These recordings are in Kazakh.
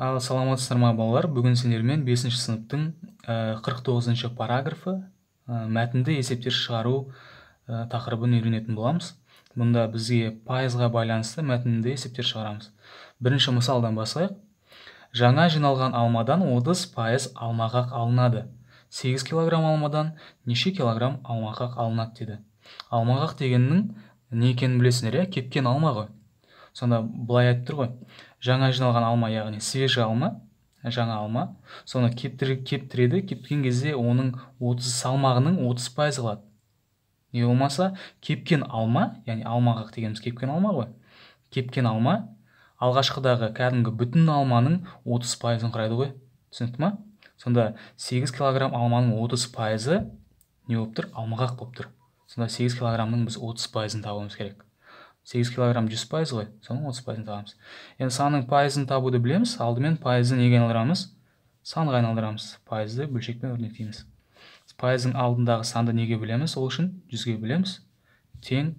ал саламатсыздар ма балалар бүгін сендермен 5 сыныптың 49 э, параграфы э, мәтінді есептер шығару э, тақырыбын үйренетін боламыз мұнда бізге пайызға байланысты мәтінді есептер шығарамыз бірінші мысалдан бастайық жаңа жиналған алмадан 30 пайыз алмағақ алынады 8 килограмм алмадан неше килограмм алмағақ алынады деді алмағақ дегеннің не екенін білесіңдер иә кепкен алма ғой сонда былай айтып тұр ғой жаңа жиналған алма яғни свежий алма жаңа алма соны кептір, кептіреді кепкен кезде оның 30 салмағының 30 пайызы қалады не болмаса кепкен алма яғни алмағақ дегеніміз кепкен алма ғой кепкен алма алғашқыдағы кәдімгі бүтін алманың 30 пайызын құрайды ғой түсінікті ма сонда 8 килограмм алманың 30 пайызы не болып тұр алмағақ болып тұр сонда 8 килограммның біз 30 пайызын табуымыз керек сегіз килограмм жүз пайыз ғой соның отыз пайызын табамыз енді санның пайызын табуды білеміз алдымен пайызды неге айналдырамыз санға айналдырамыз пайызды бөлшекпен өрнектейміз пайыздың алдындағы санды неге білеміз ол үшін жүзге білеміз тең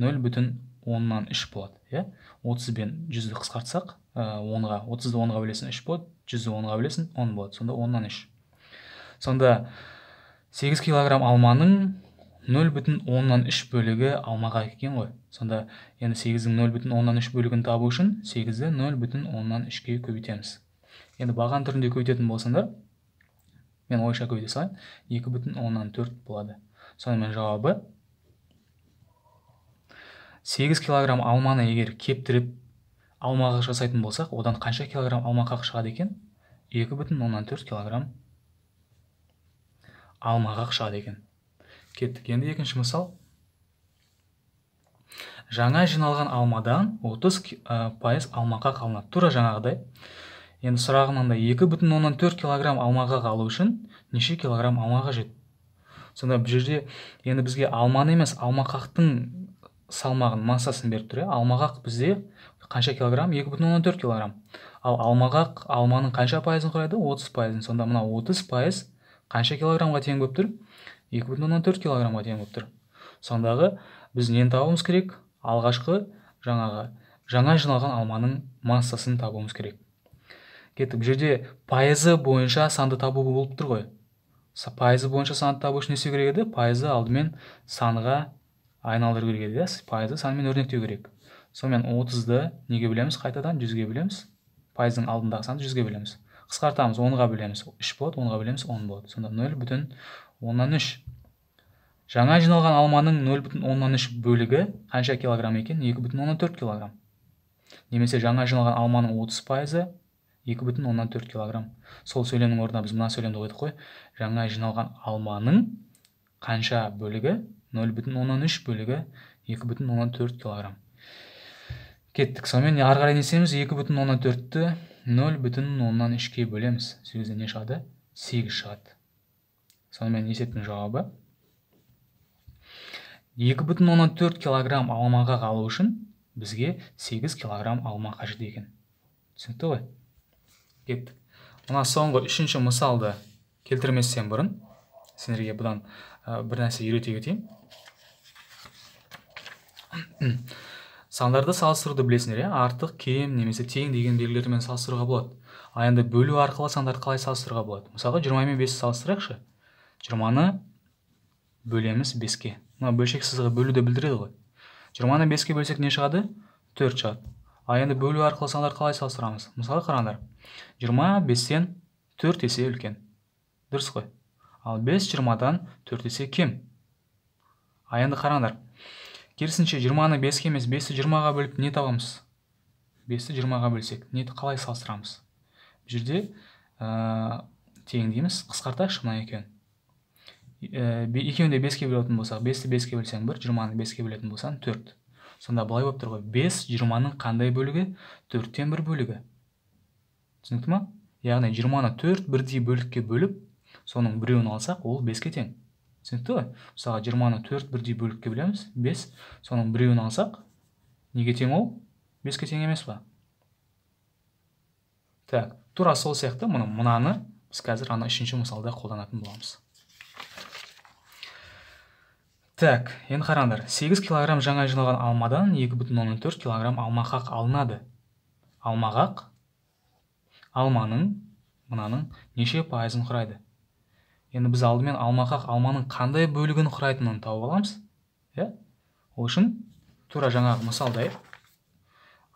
нөл бүтін оннан үш болады иә отыз бен жүзді қысқартсақ ә, онға отызды онға бөлесің үш болады жүзді онға бөлесің он болады сонда оннан үш сонда сегіз килограмм алманың нөл бүтін оннан үш бөлігі алмаға екен ғой сонда енді сегіздің нөл бүтін оннан үш бөлігін табу үшін сегізді нөл бүтін оннан үшке көбейтеміз енді баған түрінде көбейтетін болсаңдар мен ойша көбейте салайын екі бүтін оннан төрт болады сонымен жауабы сегіз килограмм алманы егер кептіріп алмаға жасайтын болсақ одан қанша килограмм алмақақ шығады екен екі бүтін оннан төрт килограмм алмағақ шығады екен кеттік енді екінші мысал жаңа жиналған алмадан 30 пайыз алмақа қалынады тура жаңағыдай енді сұрағы мынандай екі бүтін оннан төрт килограмм алмаға қалу үшін неше килограмм алма қажет сонда бұл жерде енді бізге алманы емес алмақақтың салмағын массасын беріп тұр иә алмағақ бізде қанша килограмм екі бүтін оннан төрт килограмм ал алмағақ алманың қанша пайызын құрайды отыз пайызын сонда мына отыз пайыз қанша килограммға тең болып тұр екі бүтін оннан төрт килограммға тең болып тұр сондағы біз нені табуымыз керек алғашқы жаңағы жаңа жиналған алманың массасын табуымыз керек кеттік бұл жерде пайызы бойынша санды табу болып тұр ғой пайызы бойынша санды табу үшін не істеу керек еді пайызды алдымен санға айналдыру керек еді иә? пайызды санмен өрнектеу керек сонымен отызды неге бөлеміз қайтадан жүзге бөлеміз пайыздың алдындағы санды жүзге бөлеміз қысқартамыз онға бөлеміз үш болады онға бөлеміз он болады сонда нөл бүтін оннан үш жаңа жиналған алманың нөл бүтін оннан үш бөлігі қанша килограмм екен екі бүтін оннан төрт килограмм немесе жаңа жиналған алманың отыз пайызы екі бүтін оннан төрт килограмм сол сөйлемнің орнына біз мына сөйлемді қойдық қой жаңа жиналған алманың қанша бөлігі нөл бүтін оннан үш бөлігі екі бүтін оннан төрт килограмм кеттік сонымен ары қарай не істейміз екі бүтін оннан төртті нөл бүтін оннан үшке бөлеміз сол кезде не шығады сегіз шығады сонымен есептің жауабы екі бүтін оннан төрт килограмм алмаға қалу үшін бізге 8 килограмм алма қажет екен түсінікті ғой кеттік мына соңғы үшінші мысалды келтірместен бұрын сендерге бұдан ә, бір нәрсе үйрете кетейін сандарды салыстыруды білесіңдер иә артық кем немесе тең деген белгілермен салыстыруға болады ал енді бөлу арқылы сандарды қалай салыстыруға болады мысалы жиырма мен бесті салыстырайықшы жиырманы бөлеміз беске мына бөлшек сызығы бөлуді білдіреді ғой жиырманы беске бөлсек не шығады төрт шығады ал енді бөлу арқылы сандарды қалай салыстырамыз мысалы қараңдар жиырма бестен төрт есе үлкен дұрыс қой ал бес жиырмадан төрт есе кем ал енді қараңдар керісінше жиырманы беске емес бесті жиырмаға бөліп не табамыз бесті жиырмаға бөлсек не қалай салыстырамыз бұл жерде ә, э, теңдейміз қысқартайықшы мына екеуін екеуін де беске бөлетін болсақ бесті беске бөлсең бір жиырманы беске бөлетін болсаң төрт сонда былай болып тұр ғой бес жиырманың қандай бөлігі төрттен бір бөлігі түсінікті ма яғни жиырманы төрт бірдей бөлікке бөліп соның біреуін алсақ ол беске тең түсінікті ғой мысалға жиырманы төрт бірдей бөлікке бөлеміз бес соның біреуін алсақ неге тең ол беске тең емес па так тура сол сияқты мұны мынаны біз қазір ана үшінші мысалда қолданатын боламыз так енді қараңдар 8 килограмм жаңа жиналған алмадан 2,4 килограмм алмақақ алынады қақ алманың мынаның неше пайызын құрайды енді біз алдымен алмақақ алманың қандай бөлігін құрайтынын тауып аламыз иә ол үшін тура жаңағы мысалдай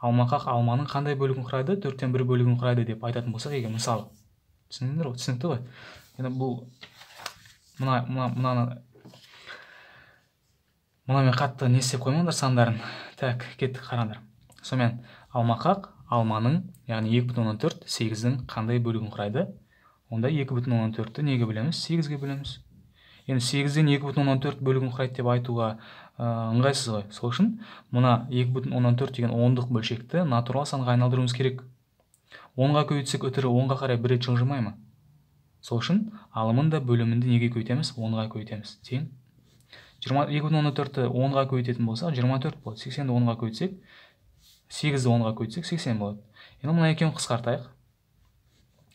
алмақақ алманың қандай бөлігін құрайды 4-тен 1 бөлігін құрайды деп айтатын болсақ егер мысал түсіндіңдер ғой түсінікті ғой енді бұл мына мынаны мына мен қатты не істеп қоймаңдар сандарын так кеттік қараңдар сонымен алмақақ алманың яғни екі бүтін оннан төрт сегіздің қандай бөлігін құрайды онда екі бүтін оннан төртті неге бөлеміз сегізге бөлеміз енді сегізден екі бүтін оннан төрт бөлігін құрайды деп айтуға э, ыңғайсыз ғой сол үшін мына екі бүтін оннан төрт деген ондық бөлшекті натурал санға айналдыруымыз керек онға көбейтсек үтірі онға қарай бір рет жылжымай ма сол үшін алымын да бөлімін де неге көбейтеміз онға көбейтеміз тең жиырма екі бүтін оннан төртті онға көбейтетін болсақ жиырма төрт болады сексенді онға көбейтсек сегізді онға көбейтсек сексен болады енді мына екеуін қысқартайық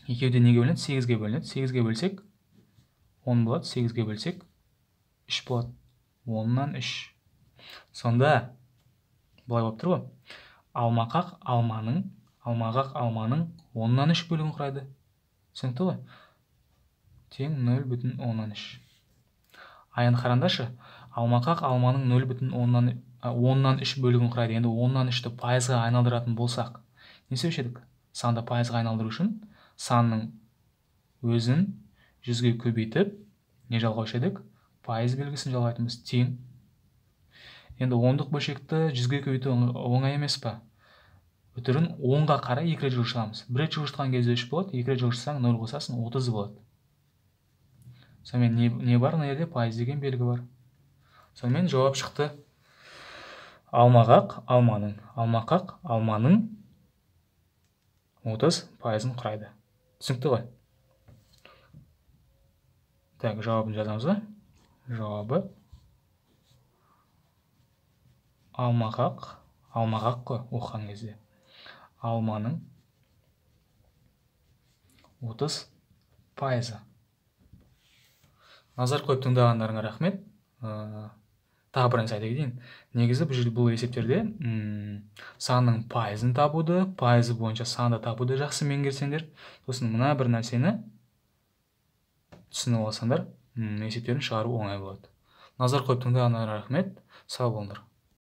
екеуі де неге бөлінеді сегізге бөлінеді сегізге бөлсек он болады сегізге бөлсек үш болады оннан үш сонда былай болып тұр ғой алмақақ алманың алмағақ алманың оннан үш бөлігін құрайды түсінікті ғой тең нөл бүтін оннан үш енді қараңдаршы алмақақ алманың нөл бүтін оннан оннан үш бөлігін құрайды енді оннан үшті пайызға айналдыратын болсақ не істеуші едік санды пайызға айналдыру үшін санның өзін жүзге көбейтіп не жалғаушы едік пайыз белгісін жалғайтынбыз тең енді ондық бөлшекті жүзге көбейту оңай емес па үтірін онға қарай екі рет жылжытамыз бір рет жылжытқан кезде үш болады екі рет жылжытсаң нөл қосасың отыз болады сонымен не, не бар мына жерде пайыз деген белгі бар сонымен жауап шықты алмағақ алманың алмақақ алманың 30 пайызын құрайды түсінікті ғой так жауабын жазамыз ба жауабы алмағақ алмағақ қой оқыған кезде алманың 30 пайызы назар қойып тыңдағандарыңа рахмет э, тағы бір нәрсе айта кетейін негізі бұл жерде бұл есептерде м санның пайызын табуды пайызы бойынша санды табуды жақсы меңгерсеңдер сосын мына бір нәрсені түсініп алсаңдар есептерін шығару оңай болады назар қойып тыңдағандарыңа рахмет сау болыңдар